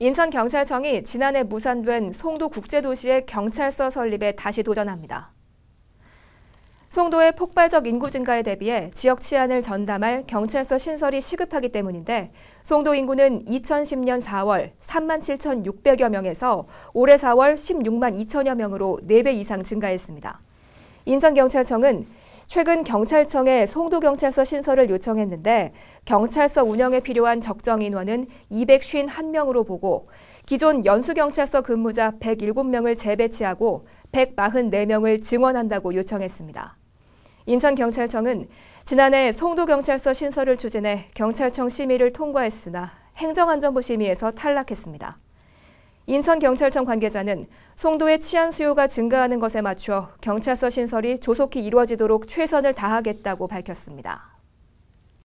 인천경찰청이 지난해 무산된 송도국제도시의 경찰서 설립에 다시 도전합니다. 송도의 폭발적 인구 증가에 대비해 지역 치안을 전담할 경찰서 신설이 시급하기 때문인데 송도 인구는 2010년 4월 3만 7,600여 명에서 올해 4월 16만 2천여 명으로 4배 이상 증가했습니다. 인천경찰청은 최근 경찰청에 송도경찰서 신설을 요청했는데 경찰서 운영에 필요한 적정 인원은 251명으로 보고 기존 연수경찰서 근무자 107명을 재배치하고 144명을 증원한다고 요청했습니다. 인천경찰청은 지난해 송도경찰서 신설을 추진해 경찰청 심의를 통과했으나 행정안전부 심의에서 탈락했습니다. 인천경찰청 관계자는 송도의 치안 수요가 증가하는 것에 맞춰 경찰서 신설이 조속히 이루어지도록 최선을 다하겠다고 밝혔습니다.